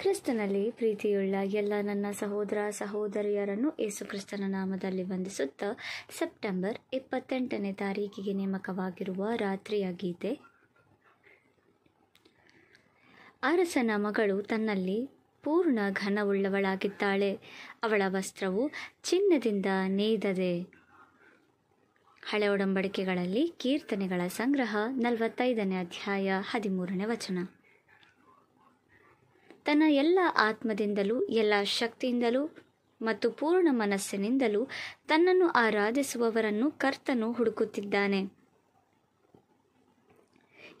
ಕ್ರಿಸ್ತನಲ್ಲಿ ಪ್ರೀತಿಯುಳ್ಳ ಎಲ್ಲ ನನ್ನ ಸಹೋದರ ಸಹೋದರಿಯರನ್ನು ಕ್ರಿಸ್ತನ ನಾಮದಲ್ಲಿ ವಂದಿಸುತ್ತಾ ಸೆಪ್ಟೆಂಬರ್ ಇಪ್ಪತ್ತೆಂಟನೇ ತಾರೀಕಿಗೆ ನೇಮಕವಾಗಿರುವ ರಾತ್ರಿಯ ಗೀತೆ ಅರಸನ ಮಗಳು ತನ್ನಲ್ಲಿ ಪೂರ್ಣ ಘನವುಳ್ಳವಳಾಗಿದ್ದಾಳೆ ಅವಳ ವಸ್ತ್ರವು ಚಿನ್ನದಿಂದ ನೇಯ್ದದೆ ಹಳೆ ಒಡಂಬಡಿಕೆಗಳಲ್ಲಿ ಕೀರ್ತನೆಗಳ ಸಂಗ್ರಹ ನಲವತ್ತೈದನೇ ಅಧ್ಯಾಯ ಹದಿಮೂರನೇ ವಚನ ತನ್ನ ಎಲ್ಲ ಆತ್ಮದಿಂದಲೂ ಎಲ್ಲ ಶಕ್ತಿಯಿಂದಲೂ ಮತ್ತು ಪೂರ್ಣ ಮನಸ್ಸಿನಿಂದಲೂ ತನ್ನನ್ನು ಆರಾಧಿಸುವವರನ್ನು ಕರ್ತನು ಹುಡುಕುತ್ತಿದ್ದಾನೆ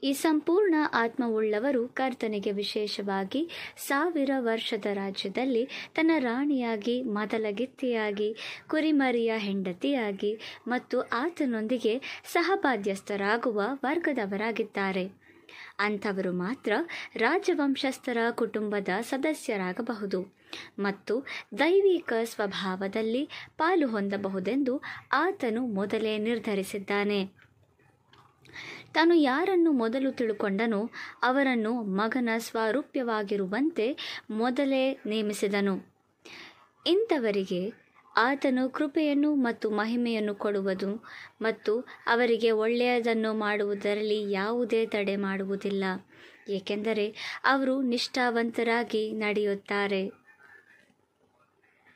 ಈ ಸಂಪೂರ್ಣ ಆತ್ಮವುಳ್ಳವರು ಕರ್ತನಿಗೆ ವಿಶೇಷವಾಗಿ ಸಾವಿರ ವರ್ಷದ ರಾಜ್ಯದಲ್ಲಿ ತನ್ನ ರಾಣಿಯಾಗಿ ಮದಲಗಿತ್ತಿಯಾಗಿ ಕುರಿಮರಿಯ ಹೆಂಡತಿಯಾಗಿ ಮತ್ತು ಆತನೊಂದಿಗೆ ಸಹಬಾಧ್ಯಸ್ಥರಾಗುವ ವರ್ಗದವರಾಗಿದ್ದಾರೆ ಅಂಥವರು ಮಾತ್ರ ರಾಜವಂಶಸ್ಥರ ಕುಟುಂಬದ ಸದಸ್ಯರಾಗಬಹುದು ಮತ್ತು ದೈವಿಕ ಸ್ವಭಾವದಲ್ಲಿ ಪಾಲು ಹೊಂದಬಹುದೆಂದು ಆತನು ಮೊದಲೇ ನಿರ್ಧರಿಸಿದ್ದಾನೆ ತಾನು ಯಾರನ್ನು ಮೊದಲು ತಿಳುಕೊಂಡನೋ ಅವರನ್ನು ಮಗನ ಸ್ವಾರೂಪ್ಯವಾಗಿರುವಂತೆ ಮೊದಲೇ ನೇಮಿಸಿದನು ಇಂಥವರಿಗೆ ಆತನು ಕೃಪೆಯನ್ನು ಮತ್ತು ಮಹಿಮೆಯನ್ನು ಕೊಡುವುದು ಮತ್ತು ಅವರಿಗೆ ಒಳ್ಳೆಯದನ್ನು ಮಾಡುವುದರಲ್ಲಿ ಯಾವುದೇ ತಡೆ ಮಾಡುವುದಿಲ್ಲ ಏಕೆಂದರೆ ಅವರು ನಿಷ್ಠಾವಂತರಾಗಿ ನಡೆಯುತ್ತಾರೆ